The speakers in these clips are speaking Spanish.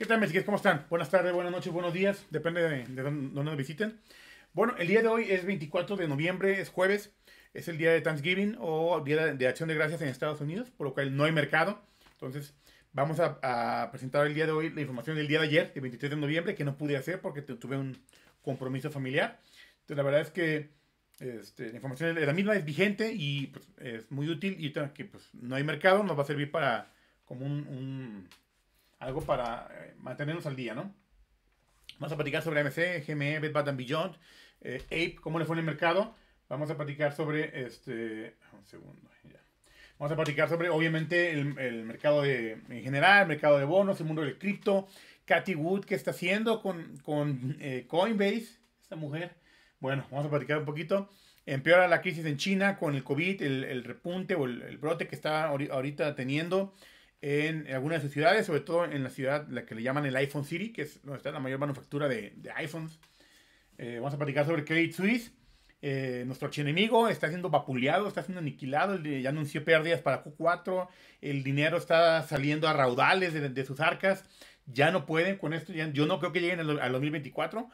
¿Qué tal, messi, ¿Cómo están? Buenas tardes, buenas noches, buenos días. Depende de, dónde nos visiten. Bueno, el día de hoy es 24 de noviembre, es jueves. Es el día de Thanksgiving o día de, Acción de Gracias en Estados Unidos, por lo cual no hay mercado. Entonces, vamos a, presentar el día de hoy la información del día de ayer, el 23 de noviembre, que no pude hacer porque tuve un compromiso familiar. Entonces, la verdad es que este, la información de la misma es vigente y pues, es muy útil. Y que pues, no hay mercado, nos va a servir para como un algo para eh, mantenernos al día, ¿no? Vamos a platicar sobre AMC, GME, Bed Bath Beyond, eh, Ape, cómo le fue en el mercado. Vamos a platicar sobre este. Un segundo, ya. Vamos a platicar sobre, obviamente, el, mercado en general, el mercado de bonos, el mundo del cripto. Katy Wood, ¿qué está haciendo con, con eh, Coinbase? Esta mujer. Bueno, vamos a platicar un poquito. Empeora la crisis en China con el COVID, el, repunte o el, brote que está ahorita teniendo en algunas de sus ciudades, sobre todo en la ciudad la que le llaman el iPhone City, que es donde está la mayor manufactura de, iPhones. Eh, vamos a platicar sobre Credit Suisse. Eh, nuestro archienemigo está siendo vapuleado, está siendo aniquilado, ya anunció pérdidas para Q4, el dinero está saliendo a raudales de, sus arcas, ya no pueden con esto, yo no creo que lleguen al, 2024,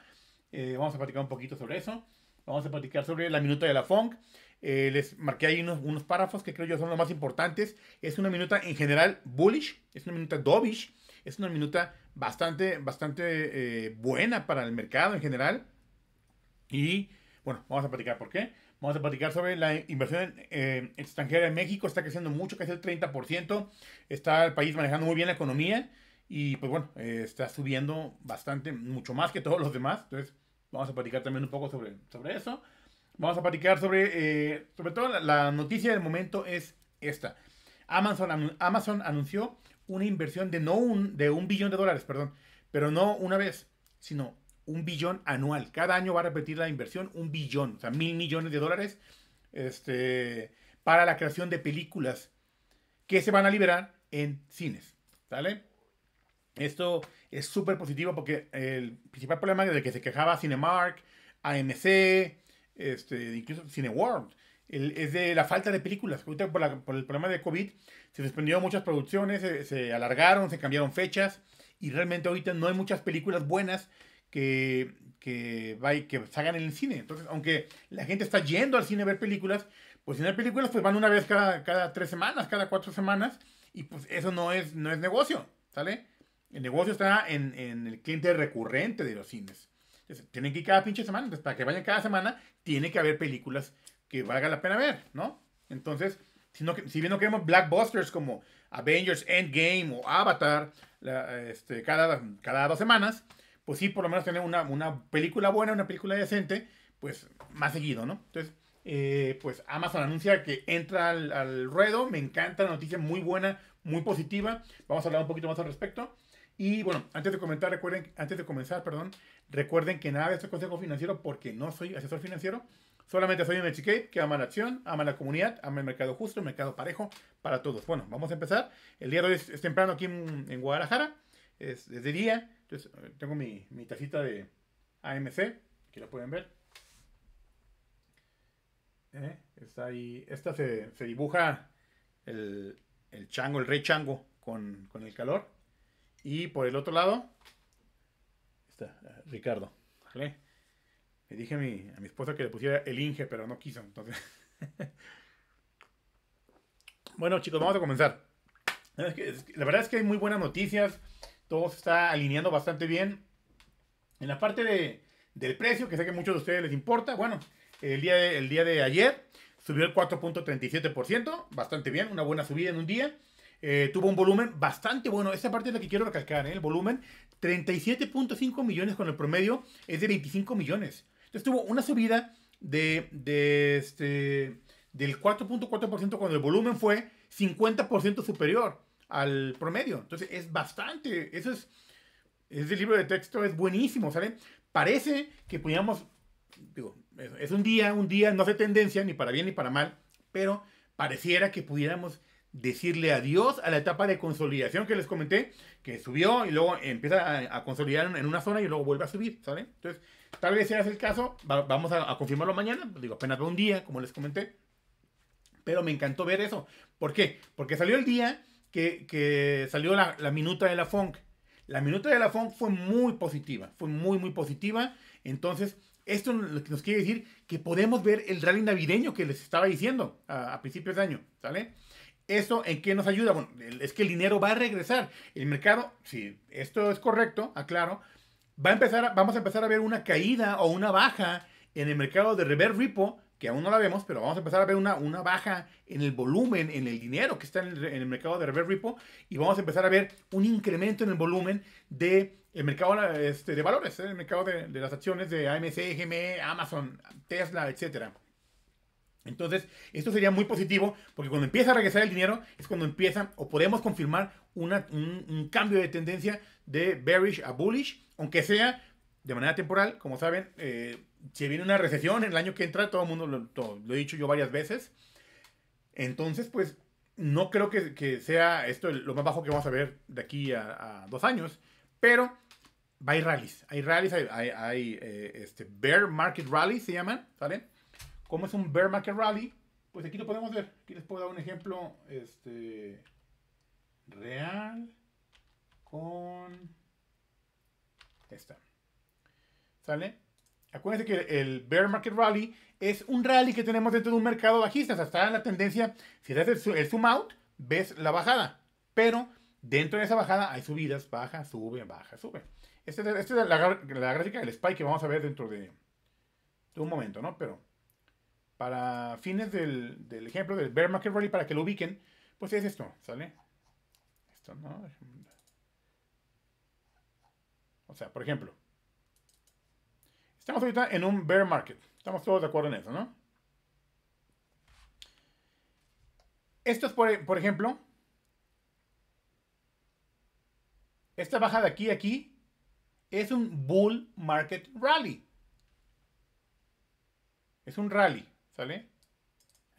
eh, vamos a platicar un poquito sobre eso, vamos a platicar sobre la minuta de la FONC, eh, les marqué ahí unos, párrafos que creo yo son los más importantes. Es una minuta en general bullish, es una minuta dovish, es una minuta bastante, bastante eh, buena para el mercado en general. Y bueno, vamos a platicar por qué. Vamos a platicar sobre la inversión eh, extranjera en México. Está creciendo mucho, casi el 30%. Está el país manejando muy bien la economía. Y pues bueno, está subiendo bastante, mucho más que todos los demás. Entonces, vamos a platicar también un poco sobre, sobre eso. Vamos a platicar sobre, eh, sobre todo la, noticia del momento es esta. Amazon, Amazon anunció una inversión de no un, de un billón de dólares, perdón, pero no una vez, sino un billón anual. Cada año va a repetir la inversión, un billón, o sea, mil millones de dólares este, para la creación de películas que se van a liberar en cines. ¿Sale? Esto es súper positivo porque el principal problema de que se quejaba Cinemark, AMC, este, incluso Cine World es de la falta de películas. Ahorita por, el problema de COVID se suspendieron muchas producciones, se, alargaron, se cambiaron fechas y realmente ahorita no hay muchas películas buenas que, que, que salgan en el cine. Entonces, aunque la gente está yendo al cine a ver películas, pues si no hay películas, pues van una vez cada, cada tres semanas, cada cuatro semanas y pues eso no es, no es negocio, ¿sale? El negocio está en, en el cliente recurrente de los cines tienen que ir cada pinche semana. Entonces, para que vayan cada semana, tiene que haber películas que valga la pena ver, ¿no? Entonces, si, no, si bien no queremos blackbusters como Avengers Endgame o Avatar este, cada, cada dos semanas, pues sí, por lo menos tener una, una película buena, una película decente, pues más seguido, ¿no? Entonces, eh, pues Amazon anuncia que entra al, al ruedo. Me encanta, la noticia muy buena, muy positiva. Vamos a hablar un poquito más al respecto. Y bueno, antes de comentar, recuerden, antes de comenzar, perdón, recuerden que nada de esto es consejo financiero porque no soy asesor financiero. Solamente soy un chiquete que ama la acción, ama la comunidad, ama el mercado justo, el mercado parejo para todos. Bueno, vamos a empezar. El día de hoy es, temprano aquí en, Guadalajara, es, de día. Entonces, eh, tengo mi, tacita de AMC, que la pueden ver. Eh, está ahí. Esta se, dibuja el, chango, el rey chango con, con el calor. Y por el otro lado, está ah, Ricardo. Le dije a mi, esposa que le pusiera el Inge, pero no quiso. Entonces. bueno, chicos, vamos a comenzar. La verdad es que hay muy buenas noticias. Todo se está alineando bastante bien. En la parte del precio, que sé que muchos de ustedes les importa, bueno, el día el día de ayer subió el 4.37%, bastante bien, una buena subida en un día. Eh, tuvo un volumen bastante bueno. Esa parte es la que quiero recalcar, ¿eh? el volumen 37.5 millones con el promedio es de 25 millones. Entonces tuvo una subida de, de este, del 4.4% cuando el volumen fue 50% superior al promedio. Entonces es bastante, eso es, ese libro de texto es buenísimo, ¿sale? Parece que podíamos, digo, es un día, un día, no hace tendencia ni para bien ni para mal, pero pareciera que pudiéramos decirle adiós a la etapa de consolidación que les comenté, que subió y luego empieza a, consolidar en una zona y luego vuelve a subir, ¿sale? Entonces, tal vez sea ese el caso, vamos a, confirmarlo mañana, digo, apenas un día, como les comenté, pero me encantó ver eso. ¿Por qué? Porque salió el día que, que salió la, la, minuta de la funk. La minuta de la funk fue muy positiva, fue muy, muy positiva, entonces... Esto nos quiere decir que podemos ver el rally navideño que les estaba diciendo a, a principios de año, ¿sale? ¿Eso en qué nos ayuda? Bueno, es que el dinero va a regresar. El mercado, si esto es correcto, aclaro, va a empezar vamos a empezar a ver una caída o una baja en el mercado de reverse repo, que aún no la vemos, pero vamos a empezar a ver una, una baja en el volumen, en el dinero que está en el, mercado de reverse repo, y vamos a empezar a ver un incremento en el volumen de el mercado este, de valores, ¿eh? el mercado de, de, las acciones de AMC, GME, Amazon, Tesla, etcétera. Entonces, esto sería muy positivo porque cuando empieza a regresar el dinero es cuando empieza o podemos confirmar una, un, cambio de tendencia de bearish a bullish, aunque sea de manera temporal. Como saben, eh, si viene una recesión en el año que entra, todo el mundo lo, todo, he dicho yo varias veces. Entonces, pues no creo que, que, sea esto lo más bajo que vamos a ver de aquí a, dos años, pero va rallies, hay rallies, hay, hay, hay eh, este bear market rallies se llaman, ¿saben? ¿Cómo es un bear market rally, pues aquí lo podemos ver. Aquí les puedo dar un ejemplo este, real con esta. ¿Sale? Acuérdense que el bear market rally es un rally que tenemos dentro de un mercado bajista. O sea, está en la tendencia, si haces el zoom out, ves la bajada. Pero dentro de esa bajada hay subidas, baja, sube, baja, sube. Esta es la, gráfica del spike que vamos a ver dentro de, de un momento, ¿no? Pero para fines del, ejemplo del bear market rally, para que lo ubiquen, pues es esto, ¿sale? Esto no. O sea, por ejemplo, estamos ahorita en un bear market. Estamos todos de acuerdo en eso, ¿no? Esto es, por, por ejemplo, esta baja de aquí a aquí es un bull market rally. Es un rally. ¿Sale?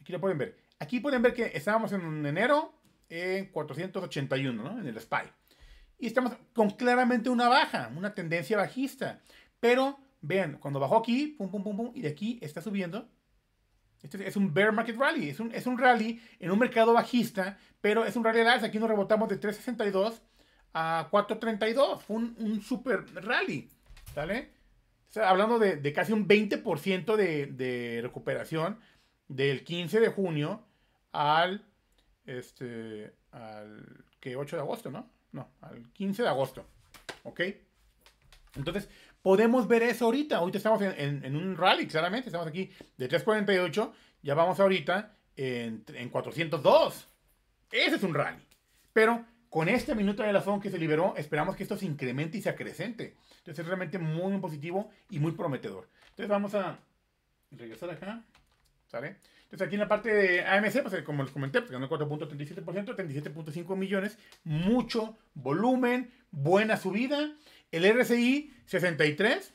Aquí lo pueden ver. Aquí pueden ver que estábamos en enero en 481, ¿no? En el SPY. Y estamos con claramente una baja, una tendencia bajista. Pero vean, cuando bajó aquí, pum, pum, pum, pum, y de aquí está subiendo. Este es un bear market rally, es un, es un rally en un mercado bajista, pero es un rally al Aquí nos rebotamos de 362 a 432. Fue un, un super rally, ¿sale? hablando de, casi un 20% de, de, recuperación del 15 de junio al, este, que 8 de agosto, ¿no? No, al 15 de agosto. ¿Ok? Entonces, podemos ver eso ahorita. Ahorita estamos en, un rally, claramente. Estamos aquí de 348. Ya vamos ahorita en, en 402. Ese es un rally. Pero con este minuto de la que se liberó, esperamos que esto se incremente y se acrecente. Entonces es realmente muy, positivo y muy prometedor. Entonces vamos a regresar acá. ¿Sale? Entonces aquí en la parte de AMC, pues eh, como les comenté, pues ganó 4.37%, 37.5 millones, mucho volumen, buena subida. El RCI 63,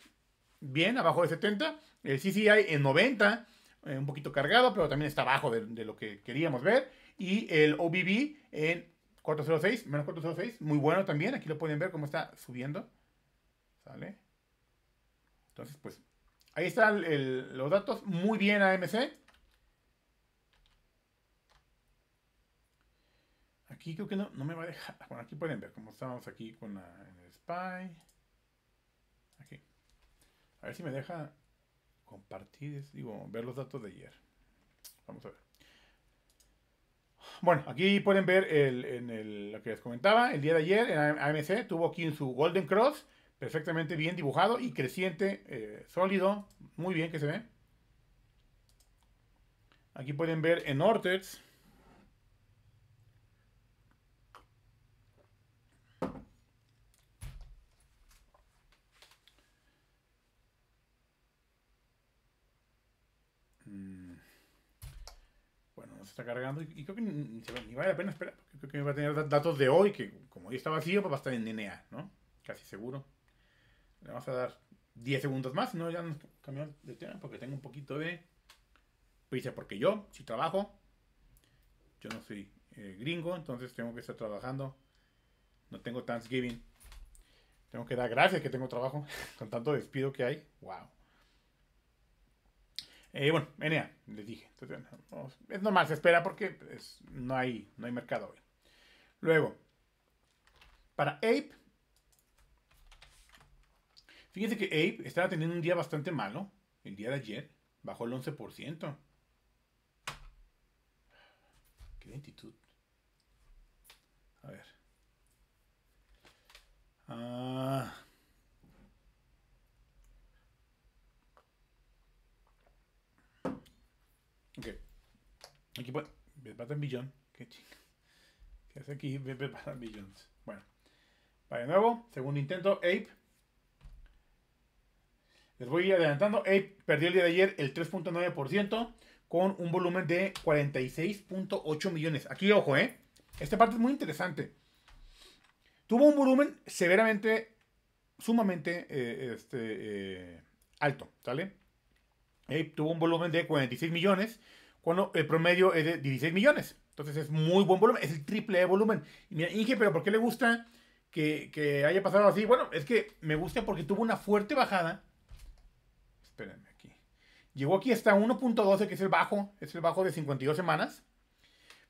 bien, abajo de 70. El CCI en 90, eh, un poquito cargado, pero también está abajo de, lo que queríamos ver. Y el OBB en 406, menos 406, muy bueno también. Aquí lo pueden ver cómo está subiendo. ¿Sale? Entonces, pues, ahí están los datos. Muy bien AMC. Aquí creo que no, no me va a dejar. Bueno, aquí pueden ver cómo estábamos aquí con el Spy. Aquí. A ver si me deja compartir, digo, ver los datos de ayer. Vamos a ver. Bueno, aquí pueden ver en lo que les comentaba. El día de ayer en AMC tuvo aquí en su Golden Cross, perfectamente bien dibujado y creciente, eh, sólido, muy bien que se ve. Aquí pueden ver en Ortex cargando. Y, creo que ni, vale la pena esperar, porque creo que va a tener datos de hoy, que como hoy está vacío, pues va a estar en línea ¿no? Casi seguro. Le vamos a dar 10 segundos más, no, ya no de tema, porque tengo un poquito de porque yo, si trabajo, yo no soy eh, gringo, entonces tengo que estar trabajando. No tengo Thanksgiving. Tengo que dar gracias que tengo trabajo con tanto despido que hay. ¡Wow! Eh, bueno, NA, les dije. Es normal, se espera porque pues, no, hay, no hay mercado hoy. Luego, para Ape. Fíjense que Ape estaba teniendo un día bastante malo. El día de ayer bajó el 11%. Qué lentitud. A ver. Ah. Aquí puede. en Billion. Qué chica. ¿Qué hace aquí? en Billion Bueno. Para de nuevo. Segundo intento. Ape. Les voy adelantando. Ape perdió el día de ayer el 3.9% con un volumen de 46.8 millones. Aquí, ojo, ¿eh? Esta parte es muy interesante. Tuvo un volumen severamente, sumamente eh, este, eh, alto, ¿sale? Ape tuvo un volumen de 46 millones cuando el promedio es de 16 millones. Entonces es muy buen volumen, es el triple de volumen. mira, Inge, pero ¿por qué le gusta que, que haya pasado así? Bueno, es que me gusta porque tuvo una fuerte bajada. Espérenme aquí. Llegó aquí hasta 1.12, que es el bajo, es el bajo de 52 semanas.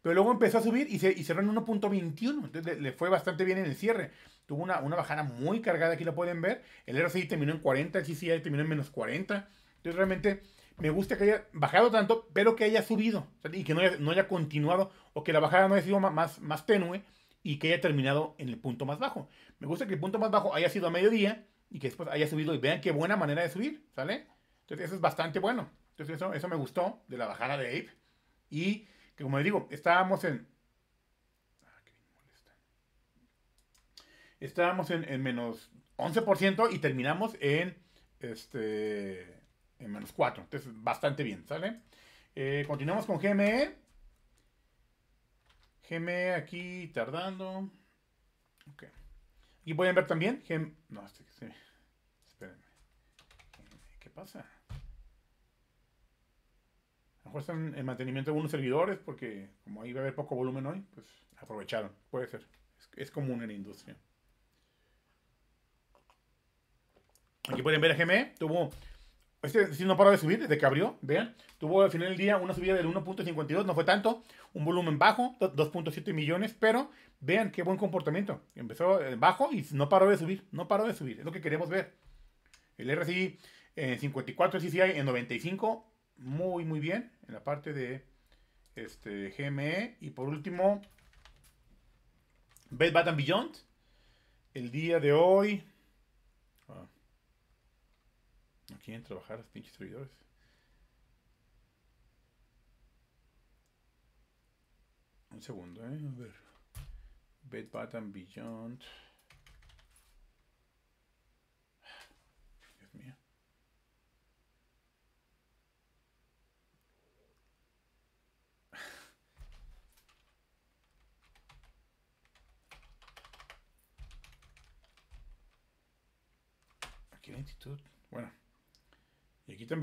Pero luego empezó a subir y, se, cerró en 1.21. Entonces le, fue bastante bien en el cierre. Tuvo una, una bajada muy cargada, aquí lo pueden ver. El RSI terminó en 40, el CCI terminó en menos 40. Entonces realmente me gusta que haya bajado tanto, pero que haya subido y que no haya, continuado o que la bajada no haya sido más, más tenue y que haya terminado en el punto más bajo. Me gusta que el punto más bajo haya sido a mediodía y que después haya subido y vean qué buena manera de subir, ¿sale? Entonces eso es bastante bueno. Entonces eso, eso me gustó de la bajada de Ape y que como les digo, estábamos en... Ah, estábamos en, en menos 11% y terminamos en este menos 4. Entonces, bastante bien, ¿sale? Eh, continuamos con GME. GME aquí tardando. Ok. Aquí pueden ver también. E. No, este, este espérenme. E, ¿Qué pasa? A lo mejor están en mantenimiento de unos servidores porque como ahí va a haber poco volumen hoy, pues aprovecharon. Puede ser. es, común en la industria. Aquí pueden ver a GME. Tuvo este sí no paró de subir desde que abrió, vean. Tuvo al final del día una subida del 1.52, no fue tanto. Un volumen bajo, 2.7 millones, pero vean qué buen comportamiento. Empezó eh, bajo y no paró de subir, no paró de subir, es lo que queremos ver. El RSI eh, en 54, el CCI en 95, muy, muy bien. En la parte de este, GME. Y por último, Bed Bath Beyond. El día de hoy aquí quieren trabajar los pinches servidores. Un segundo, eh. A ver. Bed Bath and Beyond. Dios mío.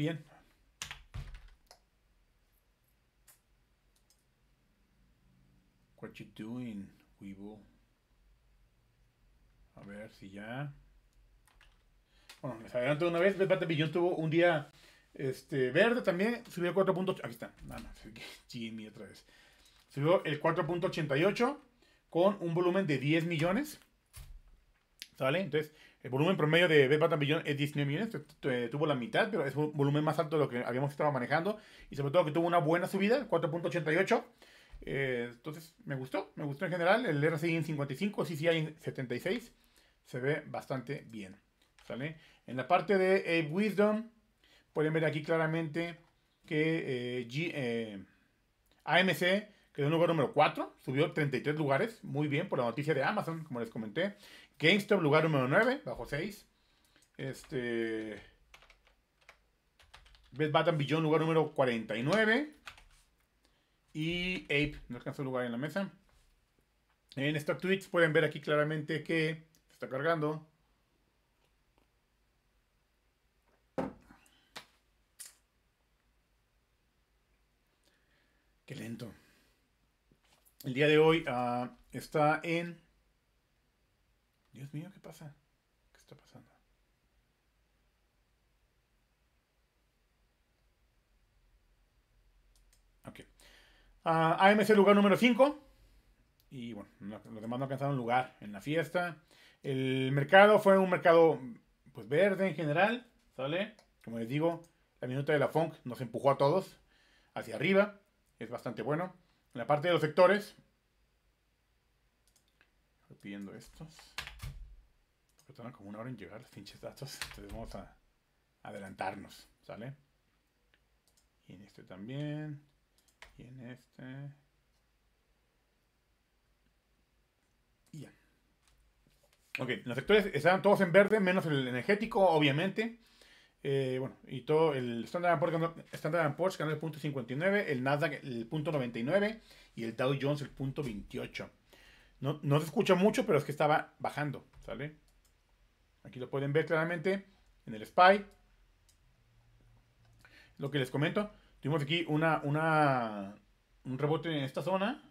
bien. What you doing, Weevil? A ver si ya. Bueno, les adelanto una vez. Bad pillón tuvo un día este, verde también. Subió 4.8. Aquí está. Nada no, Jimmy otra vez. Subió el 4.88 con un volumen de 10 millones. ¿Sale? Entonces, el volumen promedio de Bed Bath es 19 millones, eh, tuvo la mitad, pero es un volumen más alto de lo que habíamos estado manejando. Y sobre todo que tuvo una buena subida, 4.88. Eh, entonces, me gustó, me gustó en general. El RCI en 55, CCI en 76. Se ve bastante bien. ¿Sale? En la parte de Ape Wisdom, pueden ver aquí claramente que eh, AMC quedó en lugar número 4, subió 33 lugares, muy bien por la noticia de Amazon, como les comenté. GameStop, lugar número 9, bajo 6. Este. Best and Billón, lugar número 49. Y Ape, no alcanzó lugar en la mesa. En Stock Tweets pueden ver aquí claramente que está cargando. Qué lento. El día de hoy ah, está en Dios mío, ¿qué pasa? ¿Qué está pasando? Ok. AMC ah, lugar número 5. Y bueno, los demás no alcanzaron lugar en la fiesta. El mercado fue un mercado pues verde en general. ¿Sale? Como les digo, la minuta de la funk nos empujó a todos hacia arriba. Es bastante bueno. En la parte de los sectores. Pidiendo estos. Pero como una hora en llegar los pinches datos. Entonces vamos a adelantarnos, ¿sale? Y en este también. Y en este. Y ya. Ok, los sectores estaban todos en verde, menos el energético, obviamente. Eh, bueno, y todo el Standard Poor's ganó, el punto 59, el Nasdaq el punto 99 y el Dow Jones el punto 28. No, no se escucha mucho, pero es que estaba bajando, ¿sale? Aquí lo pueden ver claramente en el SPY. Lo que les comento, tuvimos aquí una, una, un rebote en esta zona.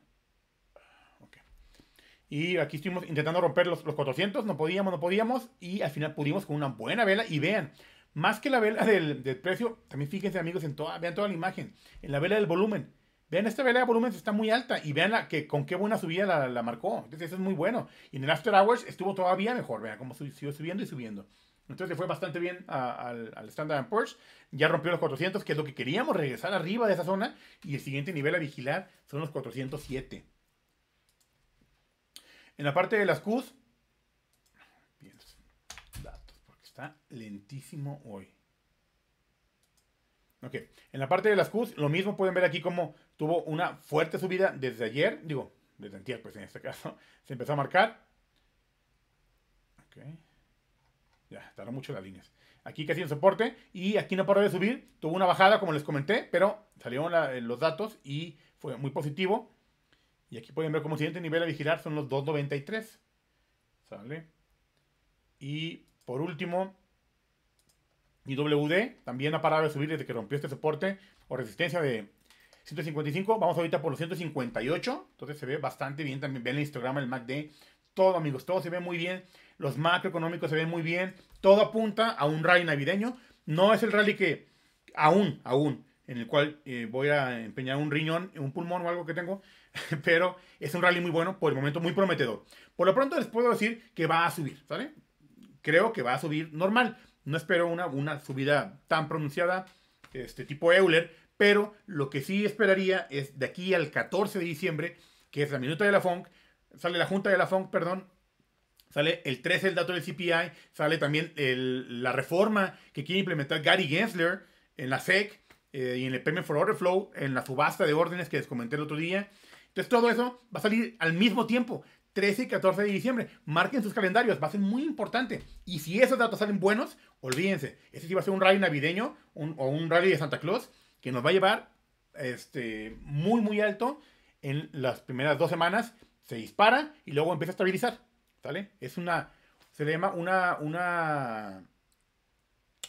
Y aquí estuvimos intentando romper los, 400, no podíamos, no podíamos. Y al final pudimos con una buena vela. Y vean, más que la vela del, precio, también fíjense amigos, en toda, vean toda la imagen, en la vela del volumen. Vean esta vela de volumen, está muy alta. Y vean la, que, con qué buena subida la, marcó. Entonces, eso es muy bueno. Y en el After Hours estuvo todavía mejor. Vean cómo siguió subiendo y subiendo. Entonces, le fue bastante bien al, al, Standard Poor's. Ya rompió los 400, que es lo que queríamos, regresar arriba de esa zona. Y el siguiente nivel a vigilar son los 407. En la parte de las Qs. Datos, porque está lentísimo hoy. Ok, en la parte de las Qs, lo mismo pueden ver aquí como tuvo una fuerte subida desde ayer, digo, desde antier, pues en este caso, se empezó a marcar. Ya, tardó mucho las líneas. Aquí casi en soporte y aquí no paró de subir, tuvo una bajada como les comenté, pero salieron eh, los datos y fue muy positivo. Y aquí pueden ver como siguiente nivel a vigilar son los 2.93. ¿Sale? Y por último, WD también ha parado de subir desde que rompió este soporte o resistencia de 155, vamos ahorita por los 158, entonces se ve bastante bien también, ven el histograma El MACD, todo amigos, todo se ve muy bien, los macroeconómicos se ven muy bien, todo apunta a un rally navideño, no es el rally que aún, aún, en el cual eh, voy a empeñar un riñón, un pulmón o algo que tengo, pero es un rally muy bueno, por el momento muy prometedor. Por lo pronto les puedo decir que va a subir, ¿sale? Creo que va a subir normal, no espero una, una subida tan pronunciada, este tipo Euler, pero lo que sí esperaría es de aquí al 14 de diciembre, que es la minuta de la FONC, sale la junta de la FONC, perdón, sale el 13 el dato del CPI, sale también la reforma que quiere implementar Gary Gensler en la SEC eh, y en el Payment for Flow, en la subasta de órdenes que les comenté el otro día. Entonces todo eso va a salir al mismo tiempo, 13 y 14 de diciembre. Marquen sus calendarios, va a ser muy importante. Y si esos datos salen buenos, olvídense. Ese sí va a ser un rally navideño o un rally de Santa Claus que nos va a llevar este, muy, muy alto en las primeras dos semanas. Se dispara y luego empieza a estabilizar. ¿Sale? Es una. Se le llama una. Una,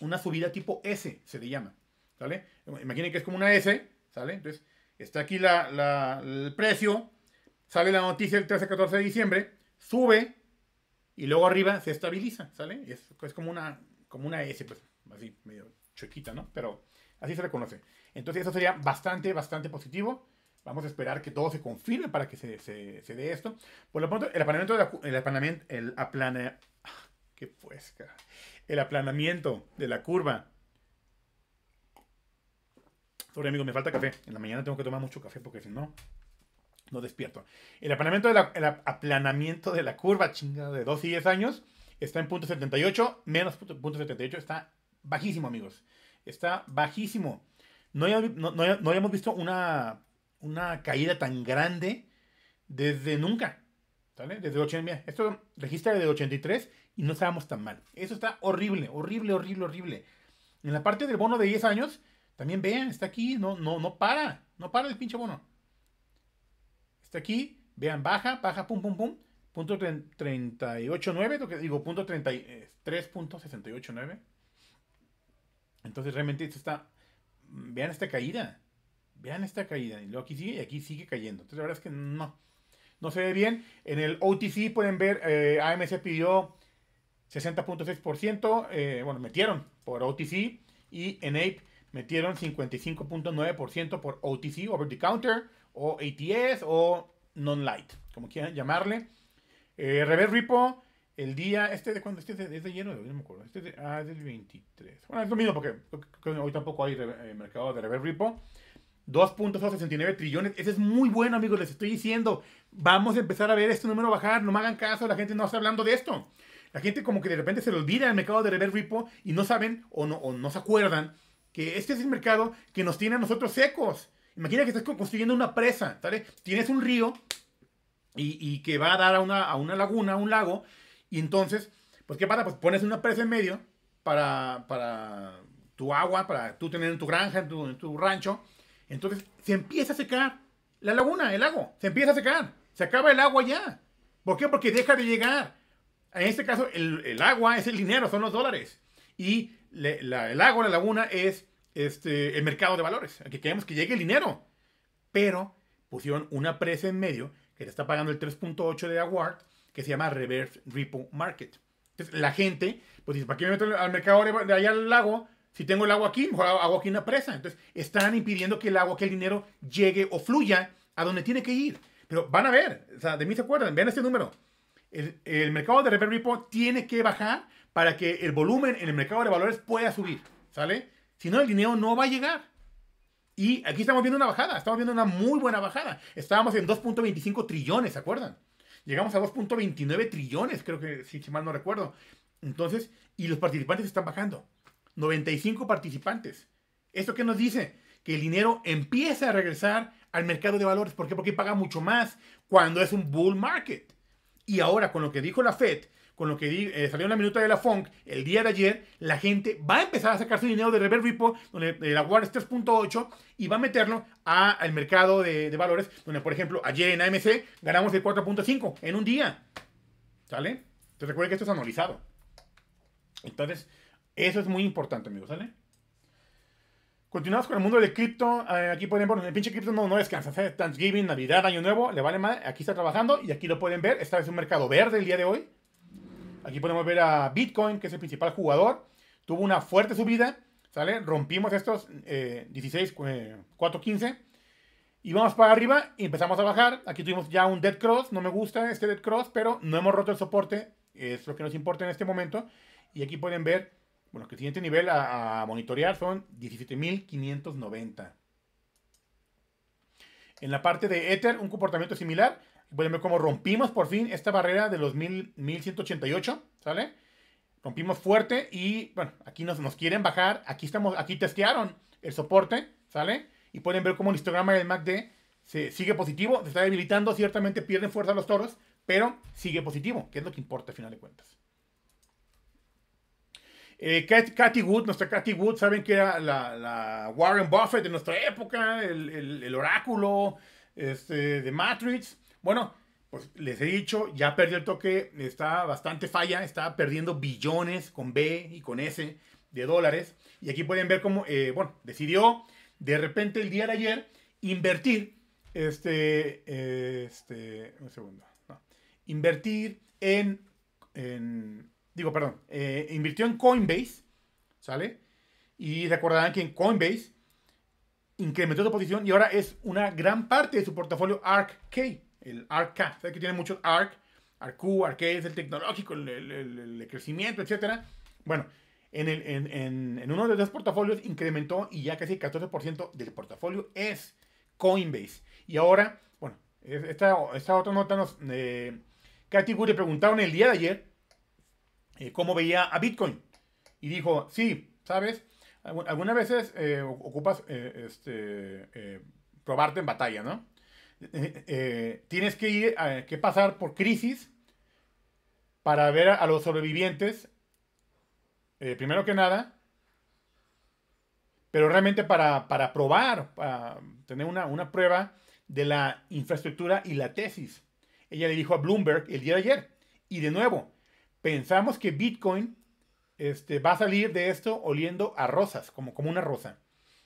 una subida tipo S, se le llama. ¿Sale? Imaginen que es como una S, ¿sale? Entonces, está aquí el precio, sale la noticia el 13-14 de diciembre, sube y luego arriba se estabiliza, ¿sale? Es, como, una, como una S, pues, así, medio chuequita, ¿no? Pero así se reconoce. Entonces eso sería bastante, bastante positivo. Vamos a esperar que todo se confirme para que se, dé esto. Por lo pronto, el aplanamiento, de la, el aplanamiento, el aplana, ah, qué pues, el aplanamiento de la curva. Sobre amigo, me falta café. En la mañana tengo que tomar mucho café porque si no, no despierto. El aplanamiento de la, el aplanamiento de la curva, chingada, de 2 y 10 años, está en punto .78, menos punto .78, está bajísimo, amigos. Está bajísimo no, habíamos, visto una, una caída tan grande desde nunca. ¿Sale? Desde esto registra desde 83 y no estábamos tan mal. Eso está horrible, horrible, horrible, horrible. En la parte del bono de 10 años, también vean, está aquí, no, no, no para, no para el pinche bono. Está aquí, vean, baja, baja, pum, pum, pum. Punto 38.9, digo, punto 33.689. Eh, Entonces realmente esto está vean esta caída, vean esta caída, y luego aquí sigue y aquí sigue cayendo. Entonces la verdad es que no, no se ve bien. En el OTC pueden ver, eh, AMC pidió 60.6%, eh, bueno, metieron por OTC y en Ape metieron 55.9% por OTC, over the counter, o ATS, o non-light, como quieran llamarle. Eh, Reverse Repo el día, este de cuando, este es de, lleno de hoy? no me acuerdo. Este es ah, es del 23. Bueno, es lo mismo porque, hoy tampoco hay eh, mercado de reverse repo. 2.69 trillones. Ese es muy bueno, amigos. Les estoy diciendo, vamos a empezar a ver este número bajar. No me hagan caso, la gente no está hablando de esto. La gente como que de repente se lo olvida el mercado de reverse repo y no saben o no, se acuerdan que este es el mercado que nos tiene a nosotros secos. Imagina que estás construyendo una presa, ¿sale? Tienes un río y, que va a dar a una, a una laguna, a un lago, y entonces, pues ¿qué pasa? Pues pones una presa en medio para, tu agua, para tú tener en tu granja, en tu, rancho. Entonces se empieza a secar la laguna, el agua se empieza a secar. Se acaba el agua ya. ¿Por qué? Porque deja de llegar. En este caso, el, agua es el dinero, son los dólares. Y el agua, la laguna es este, el mercado de valores. Que queremos que llegue el dinero. Pero pusieron una presa en medio que te está pagando el 3.8 de Award que se llama Reverse Repo Market. Entonces, la gente, pues dice, ¿para qué me meto al mercado de allá al lago? Si tengo el agua aquí, mejor hago aquí una presa. Entonces, están impidiendo que el agua, que el dinero llegue o fluya a donde tiene que ir. Pero van a ver, o sea, de mí se acuerdan, vean este número. El, el mercado de Reverse Repo tiene que bajar para que el volumen en el mercado de valores pueda subir, ¿sale? Si no, el dinero no va a llegar. Y aquí estamos viendo una bajada, estamos viendo una muy buena bajada. Estábamos en 2.25 trillones, ¿se acuerdan? llegamos a 2.29 trillones, creo que si, mal no recuerdo. Entonces, y los participantes están bajando. 95 participantes. ¿Esto qué nos dice? Que el dinero empieza a regresar al mercado de valores. ¿Por qué? Porque paga mucho más cuando es un bull market. Y ahora, con lo que dijo la Fed, con lo que eh, salió en la minuta de la FONC, el día de ayer, la gente va a empezar a sacar su dinero de Reverb Repo, donde el la es 3.8, y va a meterlo al mercado de, valores, donde por ejemplo ayer en AMC ganamos el 4.5 en un día. ¿Sale? Entonces recuerden que esto es analizado. Entonces, eso es muy importante, amigos, ¿sale? Continuamos con el mundo de cripto. Eh, aquí pueden ver, el pinche cripto no, no descansa. Thanksgiving, Navidad, Año Nuevo, le vale más. Aquí está trabajando y aquí lo pueden ver. Esta es un mercado verde el día de hoy. Aquí podemos ver a Bitcoin, que es el principal jugador. Tuvo una fuerte subida, ¿sale? Rompimos estos eh, 16, 4, 15. Y vamos para arriba y empezamos a bajar. Aquí tuvimos ya un dead cross. No me gusta este dead cross, pero no hemos roto el soporte. Es lo que nos importa en este momento. Y aquí pueden ver, bueno, que el siguiente nivel a, a monitorear son 17.590. En la parte de Ether, un comportamiento similar. Pueden ver cómo rompimos por fin esta barrera de los 1188, ¿sale? Rompimos fuerte y, bueno, aquí nos, quieren bajar. Aquí estamos, aquí testearon el soporte, ¿sale? Y pueden ver cómo el histograma del MACD se sigue positivo, se está debilitando, ciertamente pierden fuerza los toros, pero sigue positivo, que es lo que importa al final de cuentas. Eh, Katy Wood, nuestra Katy Wood, saben que era la, la Warren Buffett de nuestra época, el, oráculo este, de Matrix. Bueno, pues les he dicho, ya perdió el toque, está bastante falla, está perdiendo billones con B y con S de dólares. Y aquí pueden ver cómo, eh, bueno, decidió de repente el día de ayer invertir, este, este, un segundo, no, invertir en, digo, perdón, eh, invirtió en Coinbase, ¿sale? Y recordarán que en Coinbase incrementó su posición y ahora es una gran parte de su portafolio ark el ARCA, ¿sabes que tiene muchos ARC? ARCU, ARC es el tecnológico, el, crecimiento, etc. Bueno, en, uno de los dos portafolios incrementó y ya casi el 14% del portafolio es Coinbase. Y ahora, bueno, esta, esta otra nota nos... Eh, Katy Wood le preguntaron el día de ayer eh, cómo veía a Bitcoin. Y dijo, sí, ¿sabes? Algunas veces eh, ocupas eh, este, probarte en batalla, ¿no? Eh, tienes que, ir, a que pasar por crisis para ver a, los sobrevivientes, eh, primero que nada, pero realmente para, probar, para tener una, prueba de la infraestructura y la tesis. Ella le dijo a Bloomberg el día de ayer, y de nuevo, pensamos que Bitcoin este, va a salir de esto oliendo a rosas, como, como una rosa,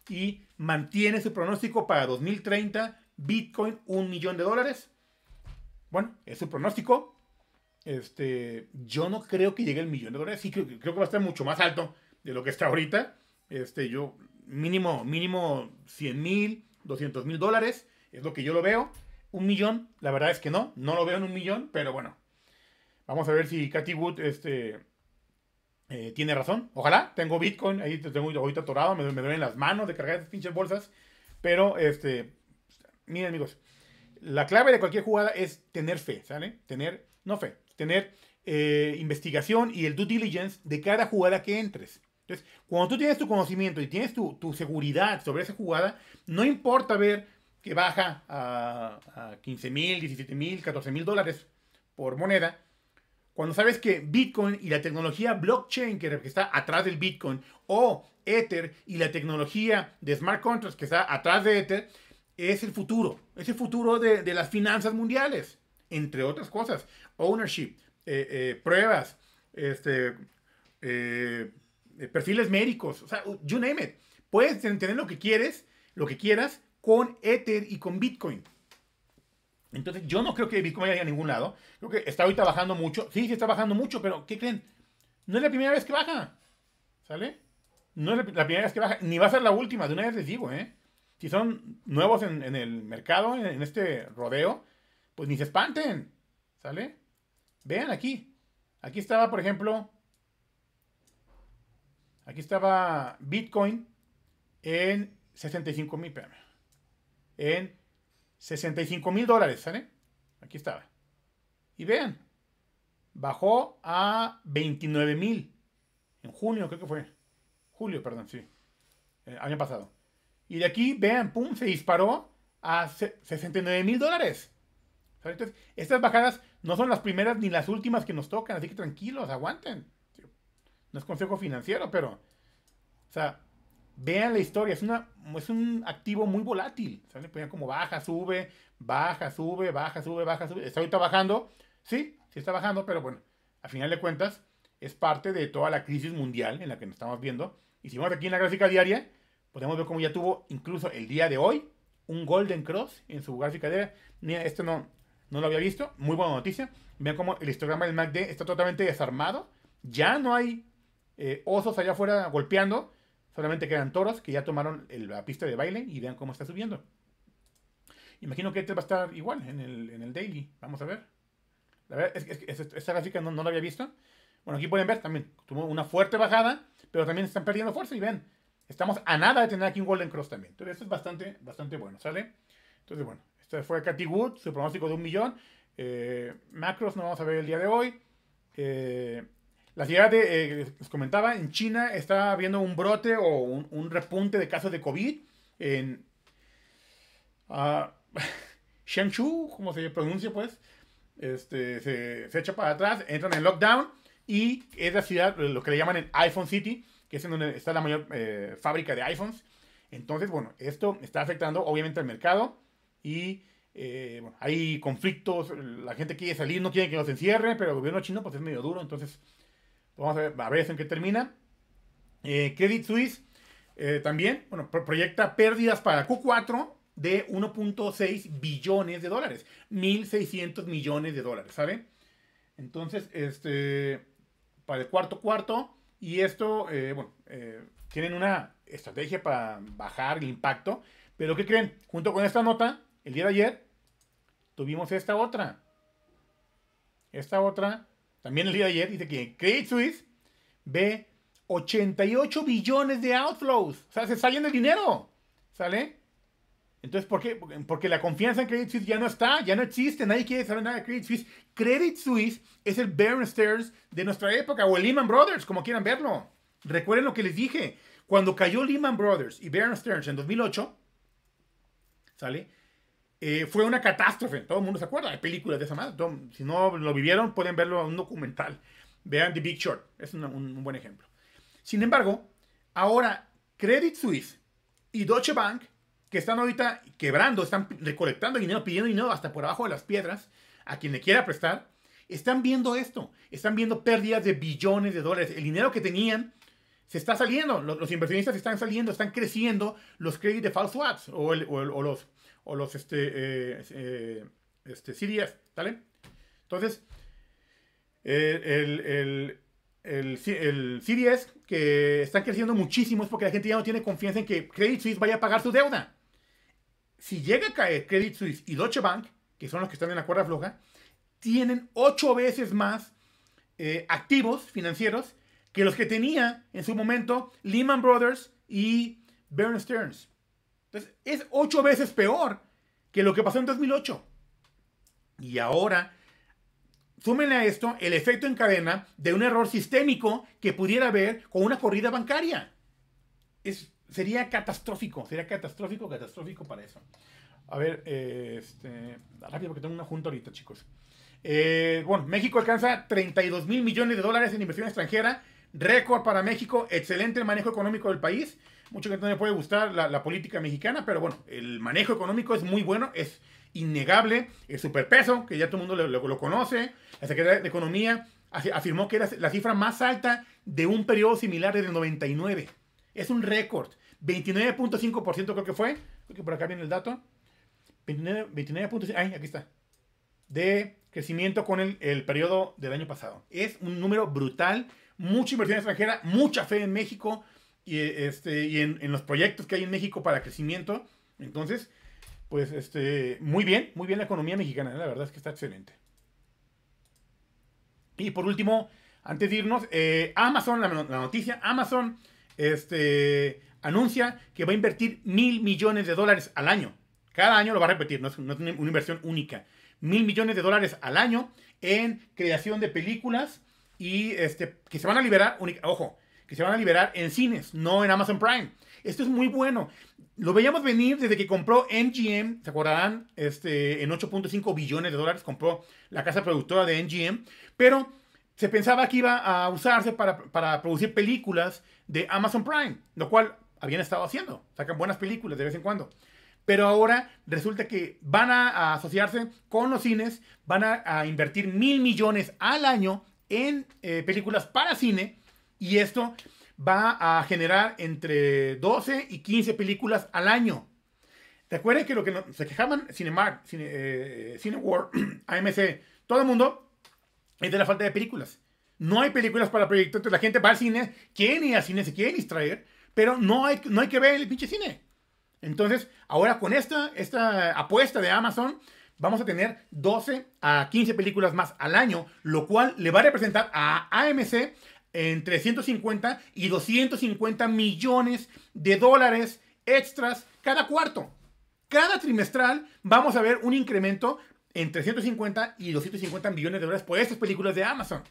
y mantiene su pronóstico para 2030 Bitcoin un millón de dólares. Bueno, es el pronóstico. Este, yo no creo que llegue al millón de dólares. Sí, creo, que va a estar mucho más alto de lo que está ahorita. Este, yo mínimo, mínimo 100 mil, 200 mil dólares. Es lo que yo lo veo. Un millón, la verdad es que no. No lo veo en un millón, pero bueno. Vamos a ver si Katy Wood este, eh, tiene razón. Ojalá. Tengo Bitcoin. Ahí te tengo ahorita atorado. Me, me duelen las manos de cargar esas pinches bolsas. Pero este, miren amigos, la clave de cualquier jugada es tener fe, ¿sale? Tener, no fe, tener eh, investigación y el due diligence de cada jugada que entres. Entonces, cuando tú tienes tu conocimiento y tienes tu, seguridad sobre esa jugada, no importa ver que baja a, a 15 mil, 17 mil, 14 mil dólares por moneda, cuando sabes que Bitcoin y la tecnología blockchain que está atrás del Bitcoin, o Ether y la tecnología de smart contracts que está atrás de Ether, es el futuro, es el futuro de, de las finanzas mundiales, entre otras cosas. Ownership, eh, eh, pruebas, este, eh, perfiles médicos, o sea, you name it. Puedes tener lo que quieres, lo que quieras, con Ether y con Bitcoin. Entonces, yo no creo que Bitcoin vaya a ningún lado. Creo que está hoy bajando mucho. Sí, sí está bajando mucho, pero ¿qué creen? No es la primera vez que baja. ¿Sale? No es la, la primera vez que baja. Ni va a ser la última, de una vez les digo, ¿eh? si son nuevos en, el mercado, en, este rodeo, pues ni se espanten, ¿sale? Vean aquí, aquí estaba, por ejemplo, aquí estaba Bitcoin en 65 mil, en 65 mil dólares, ¿sale? Aquí estaba. Y vean, bajó a 29 mil en junio, creo que fue. Julio, perdón, sí. El eh, año pasado. Y de aquí, vean, pum, se disparó a 69 mil dólares. estas bajadas no son las primeras ni las últimas que nos tocan, así que tranquilos, aguanten. No es consejo financiero, pero, o sea, vean la historia, es, una, es un activo muy volátil. ¿sale? como baja, sube, baja, sube, baja, sube, baja, sube. Está ahorita bajando, sí, sí está bajando, pero bueno, a final de cuentas, es parte de toda la crisis mundial en la que nos estamos viendo. Y si vamos aquí en la gráfica diaria, podemos ver cómo ya tuvo incluso el día de hoy un Golden Cross en su gráfica de... Mira, esto no, no lo había visto. Muy buena noticia. Vean cómo el histograma del MACD está totalmente desarmado. Ya no hay eh, osos allá afuera golpeando. Solamente quedan toros que ya tomaron la pista de baile y vean cómo está subiendo. Imagino que este va a estar igual en el, daily. Vamos a ver. La verdad es que esta gráfica no, no la había visto. Bueno, aquí pueden ver también. Tuvo una fuerte bajada, pero también están perdiendo fuerza y ven. Estamos a nada de tener aquí un Golden Cross también. Entonces, esto es bastante, bastante bueno, ¿sale? Entonces, bueno, esta fue Katy Wood, su pronóstico de un millón. Eh, macros no vamos a ver el día de hoy. Eh, la ciudad de, eh, les comentaba, en China está habiendo un brote o un, repunte de casos de COVID en uh, Shenzhou, como se pronuncia pues, este, se, se, echa para atrás, entran en lockdown y es la ciudad, lo que le llaman el iPhone City, es donde está la mayor eh, fábrica de iPhones. Entonces, bueno, esto está afectando obviamente al mercado y eh, bueno, hay conflictos, la gente quiere salir, no quiere que los encierre, pero el gobierno chino pues es medio duro, entonces vamos a ver, eso en qué termina. Eh, Credit Suisse también, bueno, proyecta pérdidas para Q4 de 1.6 billones de dólares, 1.600 millones de dólares, ¿sabe? Entonces, este, para el cuarto cuarto, y esto, eh, bueno, eh, tienen una estrategia para bajar el impacto. Pero ¿qué creen? Junto con esta nota, el día de ayer, tuvimos esta otra. Esta otra, también el día de ayer, dice que Credit Suisse ve 88 billones de outflows. O sea, se salen del dinero. ¿Sale? Entonces, ¿por qué? Porque la confianza en Credit Suisse ya no está, ya no existe, nadie quiere saber nada de Credit Suisse. Credit Suisse es el Baron Stearns de nuestra época, o el Lehman Brothers, como quieran verlo. Recuerden lo que les dije. Cuando cayó Lehman Brothers y Baron Stearns en 2008, ¿sale? Eh, fue una catástrofe, todo el mundo se acuerda, hay películas de esa madre. si no lo vivieron, pueden verlo en un documental. Vean The Big Short, es un, un buen ejemplo. Sin embargo, ahora Credit Suisse y Deutsche Bank que están ahorita quebrando, están recolectando dinero, pidiendo dinero hasta por abajo de las piedras a quien le quiera prestar, están viendo esto, están viendo pérdidas de billones de dólares. El dinero que tenían se está saliendo, los, inversionistas están saliendo, están creciendo los créditos de false swaps o, los, los este, eh, eh, este, CDS, Entonces, el, el, el, CDS que están creciendo muchísimo es porque la gente ya no tiene confianza en que Credit Suisse vaya a pagar su deuda si llega a caer Credit Suisse y Deutsche Bank, que son los que están en la cuerda floja, tienen ocho veces más eh, activos financieros que los que tenía en su momento Lehman Brothers y Bernstein. Stearns. Entonces, es ocho veces peor que lo que pasó en 2008. Y ahora, súmenle a esto el efecto en cadena de un error sistémico que pudiera haber con una corrida bancaria. Es sería catastrófico, sería catastrófico, catastrófico para eso. A ver, eh, este, rápido porque tengo una junta ahorita, chicos. Eh, bueno, México alcanza 32 mil millones de dólares en inversión extranjera, récord para México, excelente el manejo económico del país. Mucho que no le puede gustar la, política mexicana, pero bueno, el manejo económico es muy bueno, es innegable. El superpeso, que ya todo el mundo lo, lo conoce, la Secretaría de Economía afirmó que era la cifra más alta de un periodo similar desde el 99. Es un récord. 29.5% creo que fue. Creo que por acá viene el dato. 29.5%. 29 ay, aquí está. De crecimiento con el, periodo del año pasado. Es un número brutal. Mucha inversión extranjera, mucha fe en México y, este, y en, los proyectos que hay en México para crecimiento. Entonces, pues este, muy bien, muy bien la economía mexicana, ¿eh? la verdad es que está excelente. Y por último, antes de irnos, eh, Amazon, la, noticia, Amazon este, anuncia que va a invertir mil millones de dólares al año. Cada año lo va a repetir, no es, una inversión única. Mil millones de dólares al año en creación de películas y este, que se van a liberar, ojo, que se van a liberar en cines, no en Amazon Prime. Esto es muy bueno. Lo veíamos venir desde que compró MGM, ¿se acordarán? Este, en 8.5 billones de dólares compró la casa productora de MGM, pero se pensaba que iba a usarse para, para producir películas de Amazon Prime, lo cual habían estado haciendo. Sacan buenas películas de vez en cuando. Pero ahora resulta que van a, asociarse con los cines, van a, invertir mil millones al año en eh, películas para cine y esto va a generar entre 12 y 15 películas al año. te acuerdas que lo que se quejaban Cinemark, Cine, eh, Cineworld, AMC, todo el mundo es de la falta de películas. No hay películas para proyectos, entonces la gente va al cine, quiere ir al cine, se quiere distraer, pero no hay, no hay que ver el pinche cine. Entonces, ahora con esta, esta apuesta de Amazon, vamos a tener 12 a 15 películas más al año, lo cual le va a representar a AMC entre 150 y 250 millones de dólares extras cada cuarto. Cada trimestral vamos a ver un incremento entre 150 y 250 millones de dólares por estas películas de Amazon.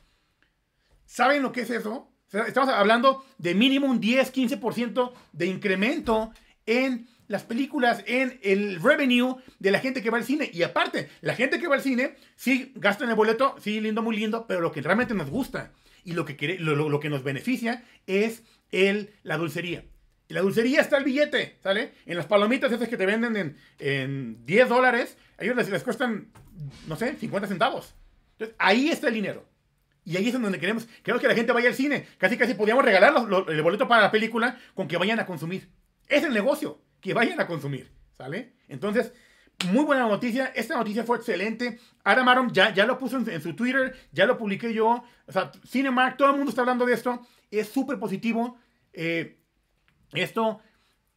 ¿Saben lo que es eso? Estamos hablando de mínimo un 10, 15% de incremento en las películas, en el revenue de la gente que va al cine. Y aparte, la gente que va al cine, sí, gasta en el boleto, sí, lindo, muy lindo, pero lo que realmente nos gusta y lo que, quiere, lo, que nos beneficia es el, la dulcería. la dulcería está el billete, ¿sale? En las palomitas esas que te venden en, en 10 dólares, a ellos les, cuestan, no sé, 50 centavos. Entonces, ahí está el dinero. Y ahí es donde queremos. Queremos que la gente vaya al cine. Casi, casi podíamos regalar el boleto para la película con que vayan a consumir. Es el negocio, que vayan a consumir. ¿Sale? Entonces, muy buena noticia. Esta noticia fue excelente. Adam Aron ya, ya lo puso en, su Twitter, ya lo publiqué yo. O sea, Cinemark, todo el mundo está hablando de esto. Es súper positivo. Eh, esto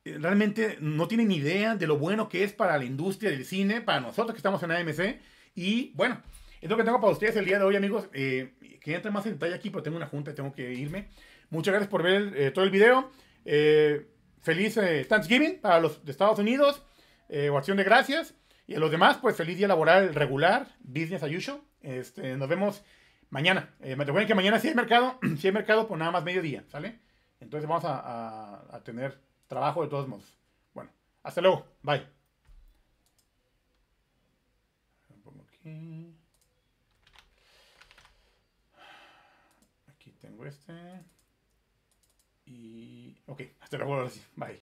eh, realmente no tiene ni idea de lo bueno que es para la industria del cine, para nosotros que estamos en AMC. Y bueno, es lo que tengo para ustedes el día de hoy, amigos. Eh, quería entrar más en detalle aquí, pero tengo una junta y tengo que irme. Muchas gracias por ver eh, todo el video. Eh, feliz eh, Thanksgiving para los de Estados Unidos, o acción de gracias. Y a los demás, pues feliz día laboral regular, business as usual. Este, nos vemos mañana. me recuerden que mañana si hay mercado, sí hay mercado, pues nada más mediodía, ¿sale? Entonces vamos a tener trabajo de todos modos. Bueno, hasta luego. Bye. este. Y. Ok, hasta luego, Bye.